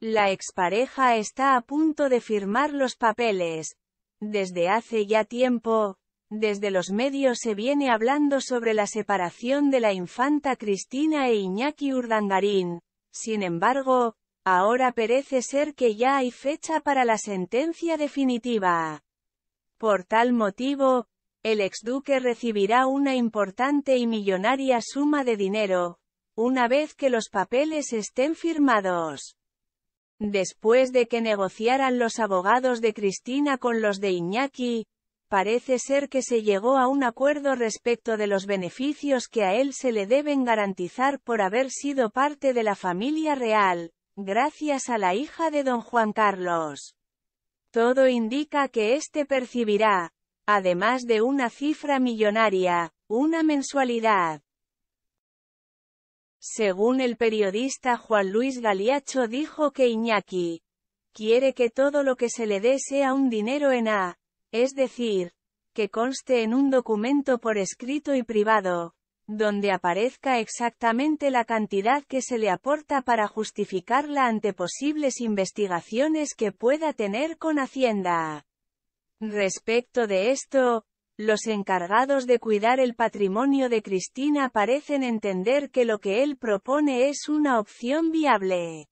La expareja está a punto de firmar los papeles. Desde hace ya tiempo, desde los medios se viene hablando sobre la separación de la infanta Cristina e Iñaki Urdangarín. Sin embargo, ahora parece ser que ya hay fecha para la sentencia definitiva. Por tal motivo, el exduque recibirá una importante y millonaria suma de dinero, una vez que los papeles estén firmados. Después de que negociaran los abogados de Cristina con los de Iñaki, parece ser que se llegó a un acuerdo respecto de los beneficios que a él se le deben garantizar por haber sido parte de la familia real, gracias a la hija de don Juan Carlos. Todo indica que éste percibirá, además de una cifra millonaria, una mensualidad, según el periodista Juan Luis Galiacho dijo que Iñaki quiere que todo lo que se le dé sea un dinero en A, es decir, que conste en un documento por escrito y privado, donde aparezca exactamente la cantidad que se le aporta para justificarla ante posibles investigaciones que pueda tener con Hacienda. Respecto de esto, los encargados de cuidar el patrimonio de Cristina parecen entender que lo que él propone es una opción viable.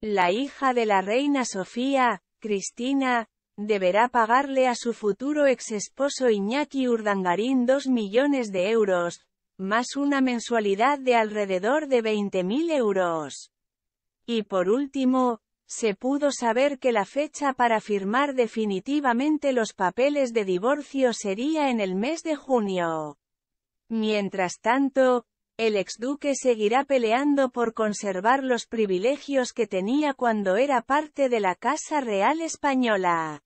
La hija de la reina Sofía, Cristina, deberá pagarle a su futuro exesposo Iñaki Urdangarín 2 millones de euros, más una mensualidad de alrededor de 20.000 euros. Y por último, se pudo saber que la fecha para firmar definitivamente los papeles de divorcio sería en el mes de junio. Mientras tanto, el exduque seguirá peleando por conservar los privilegios que tenía cuando era parte de la Casa Real Española.